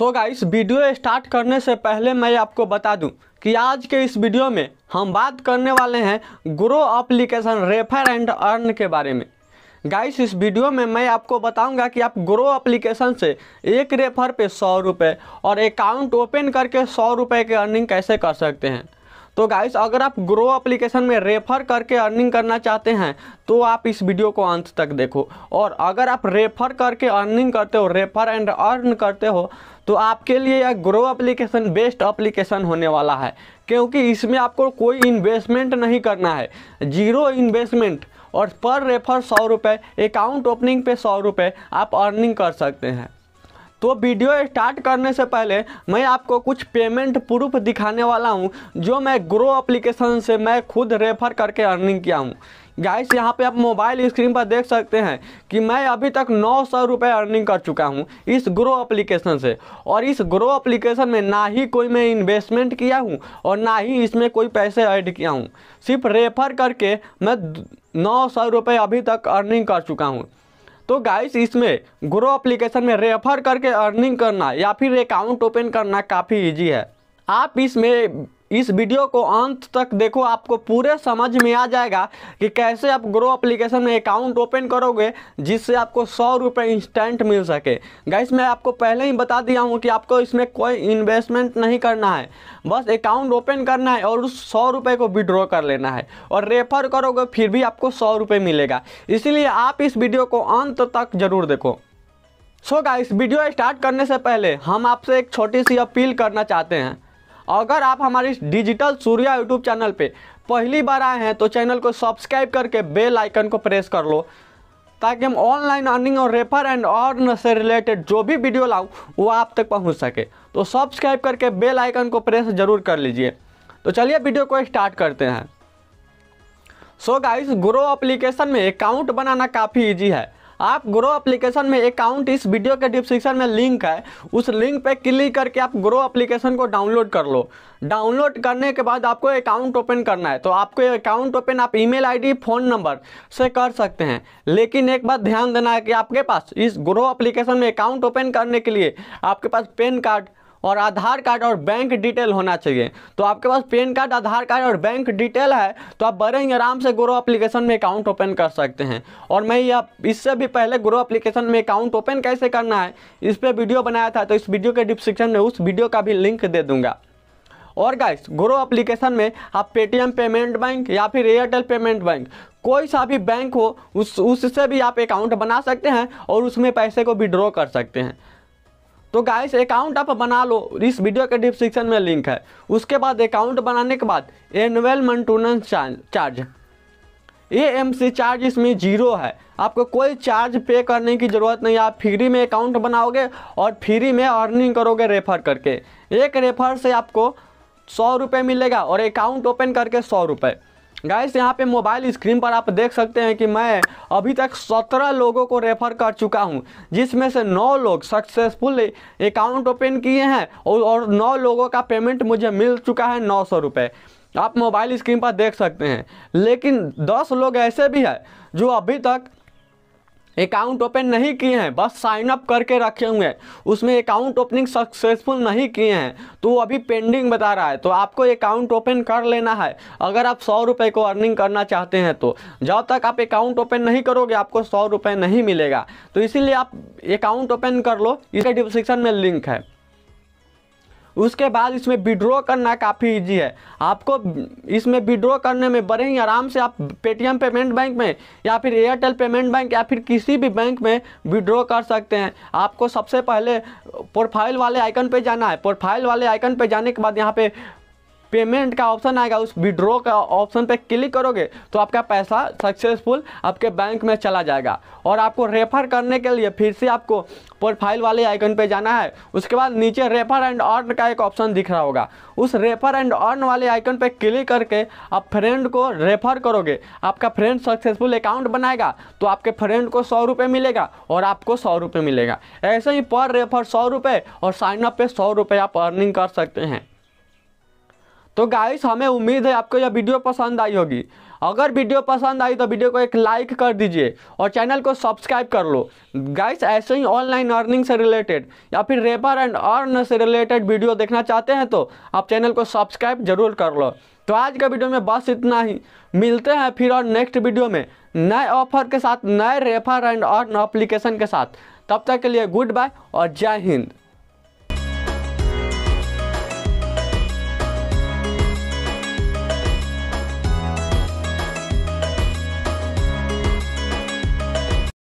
सो so guys video start करने से पहले मैं आपको बता दूं कि आज के इस वीडियो में हम बात करने वाले हैं Groww application refer and earn के बारे में गाइस इस वीडियो में मैं आपको बताऊंगा कि आप ग्रो एप्लीकेशन से एक रेफर पे सौ रुपये और अकाउंट ओपन करके सौ रुपये की अर्निंग कैसे कर सकते हैं तो गाइस अगर आप ग्रो एप्लीकेशन में रेफर करके अर्निंग करना चाहते हैं तो आप इस वीडियो को अंत तक देखो और अगर आप रेफर करके अर्निंग करते हो रेफर एंड अर्न करते हो तो आपके लिए यह ग्रो एप्लीकेशन बेस्ट एप्लीकेशन होने वाला है क्योंकि इसमें आपको कोई इन्वेस्टमेंट नहीं करना है जीरो इन्वेस्टमेंट और पर रेफर सौ रुपये अकाउंट ओपनिंग पे सौ रुपये आप अर्निंग कर सकते हैं तो वीडियो स्टार्ट करने से पहले मैं आपको कुछ पेमेंट प्रूफ दिखाने वाला हूँ जो मैं ग्रो एप्लीकेशन से मैं खुद रेफर करके अर्निंग किया हूँ गाइस यहाँ पे आप मोबाइल स्क्रीन पर देख सकते हैं कि मैं अभी तक नौ सौ रुपये अर्निंग कर चुका हूँ इस ग्रो एप्लीकेशन से और इस ग्रो एप्लीकेशन में ना ही कोई मैं इन्वेस्टमेंट किया हूँ और ना ही इसमें कोई पैसे ऐड किया हूँ सिर्फ रेफर करके मैं नौ सौ रुपये अभी तक अर्निंग कर चुका हूँ तो गाइस इसमें ग्रो एप्लीकेशन में रेफर करके अर्निंग करना या फिर अकाउंट ओपन करना काफ़ी ईजी है आप इसमें इस वीडियो को अंत तक देखो आपको पूरे समझ में आ जाएगा कि कैसे आप ग्रो एप्लीकेशन में अकाउंट ओपन करोगे जिससे आपको सौ रुपये इंस्टेंट मिल सके गैस मैं आपको पहले ही बता दिया हूँ कि आपको इसमें कोई इन्वेस्टमेंट नहीं करना है बस अकाउंट ओपन करना है और उस सौ रुपये को विड्रॉ कर लेना है और रेफर करोगे फिर भी आपको सौ रुपये मिलेगा इसीलिए आप इस वीडियो को अंत तक जरूर देखो so so guys video start करने से पहले हम आपसे एक छोटी सी अपील करना चाहते हैं अगर आप हमारे डिजिटल सूर्या यूट्यूब चैनल पे पहली बार आए हैं तो चैनल को सब्सक्राइब करके बेल आइकन को प्रेस कर लो ताकि हम ऑनलाइन अर्निंग और रेफर एंड अर्न से रिलेटेड जो भी वीडियो लाऊं वो आप तक पहुंच सके तो सब्सक्राइब करके बेल आइकन को प्रेस जरूर कर लीजिए तो चलिए वीडियो को स्टार्ट करते हैं सो गाइस ग्रो एप्लीकेशन में अकाउंट बनाना काफ़ी ईजी है आप ग्रो एप्लीकेशन में अकाउंट इस वीडियो के डिस्क्रिप्शन में लिंक है उस लिंक पर क्लिक करके आप ग्रो एप्लीकेशन को डाउनलोड कर लो डाउनलोड करने के बाद आपको अकाउंट ओपन करना है तो आपको अकाउंट ओपन आप ईमेल आईडी फ़ोन नंबर से कर सकते हैं लेकिन एक बात ध्यान देना है कि आपके पास इस ग्रो एप्लीकेशन में अकाउंट ओपन करने के लिए आपके पास पेन कार्ड और आधार कार्ड और बैंक डिटेल होना चाहिए तो आपके पास पैन कार्ड आधार कार्ड और बैंक डिटेल है तो आप बड़े ही आराम से ग्रो अप्लीकेशन में अकाउंट ओपन कर सकते हैं और मैं यह इससे भी पहले ग्रो अप्लीकेशन में अकाउंट ओपन कैसे करना है इस पर वीडियो बनाया था तो इस वीडियो के डिस्क्रिप्शन में उस वीडियो का भी लिंक दे दूँगा और गाइस ग्रो एप्लीकेशन में आप पेटीएम पेमेंट बैंक या फिर एयरटेल पेमेंट बैंक कोई सा भी बैंक हो उस उससे भी आप अकाउंट बना सकते हैं और उसमें पैसे को विड्रॉ कर सकते हैं तो गाइस अकाउंट आप बना लो इस वीडियो के डिस्क्रिप्शन में लिंक है उसके बाद अकाउंट बनाने के बाद annual maintenance charge A M C charge इसमें जीरो है आपको कोई चार्ज पे करने की ज़रूरत नहीं आप फ्री में अकाउंट बनाओगे और फ्री में अर्निंग करोगे रेफर करके एक रेफर से आपको सौ रुपये मिलेगा और अकाउंट ओपन करके सौ रुपये गाइस यहाँ पे मोबाइल स्क्रीन पर आप देख सकते हैं कि मैं अभी तक सत्रह लोगों को रेफ़र कर चुका हूँ जिसमें से नौ लोग सक्सेसफुल अकाउंट ओपन किए हैं और नौ लोगों का पेमेंट मुझे मिल चुका है नौ सौ रुपये आप मोबाइल स्क्रीन पर देख सकते हैं लेकिन दस लोग ऐसे भी हैं जो अभी तक अकाउंट ओपन नहीं किए हैं बस साइन अप करके रखे हुए हैं उसमें अकाउंट ओपनिंग सक्सेसफुल नहीं किए हैं तो वो अभी पेंडिंग बता रहा है तो आपको अकाउंट ओपन कर लेना है अगर आप सौ रुपये को अर्निंग करना चाहते हैं तो जब तक आप अकाउंट ओपन नहीं करोगे आपको सौ रुपये नहीं मिलेगा तो इसीलिए आप अकाउंट ओपन कर लो इसके डिस्क्रिप्शन में लिंक है उसके बाद इसमें विड्रॉ करना काफ़ी इजी है आपको इसमें विड्रॉ करने में बड़े ही आराम से आप पेटीएम पेमेंट बैंक में या फिर एयरटेल पेमेंट बैंक या फिर किसी भी बैंक में विड्रॉ कर सकते हैं आपको सबसे पहले प्रोफाइल वाले आइकन पर जाना है प्रोफाइल वाले आइकन पर जाने के बाद यहाँ पे पेमेंट का ऑप्शन आएगा उस विड्रॉ का ऑप्शन पर क्लिक करोगे तो आपका पैसा सक्सेसफुल आपके बैंक में चला जाएगा और आपको रेफर करने के लिए फिर से आपको प्रोफाइल वाले आइकन पे जाना है उसके बाद नीचे रेफर एंड ऑर्न का एक ऑप्शन दिख रहा होगा उस रेफर एंड ऑर्न वाले आइकन पे क्लिक करके आप फ्रेंड को रेफर करोगे आपका फ्रेंड सक्सेसफुल अकाउंट बनाएगा तो आपके फ्रेंड को सौ रुपये मिलेगा और आपको सौ रुपये मिलेगा ऐसे ही पर रेफर सौ रुपये और साइनअप पर सौ रुपये आप अर्निंग कर सकते हैं तो गाइस हमें उम्मीद है आपको यह वीडियो पसंद आई होगी अगर वीडियो पसंद आई तो वीडियो को एक लाइक कर दीजिए और चैनल को सब्सक्राइब कर लो गाइस ऐसे ही ऑनलाइन अर्निंग से रिलेटेड या फिर रेपर एंड अर्न से रिलेटेड वीडियो देखना चाहते हैं तो आप चैनल को सब्सक्राइब जरूर कर लो तो आज के वीडियो में बस इतना ही मिलते हैं फिर और नेक्स्ट वीडियो में नए ऑफर के साथ नए रेफर एंड अर्न अप्लीकेशन के साथ तब तक के लिए गुड बाय और जय हिंद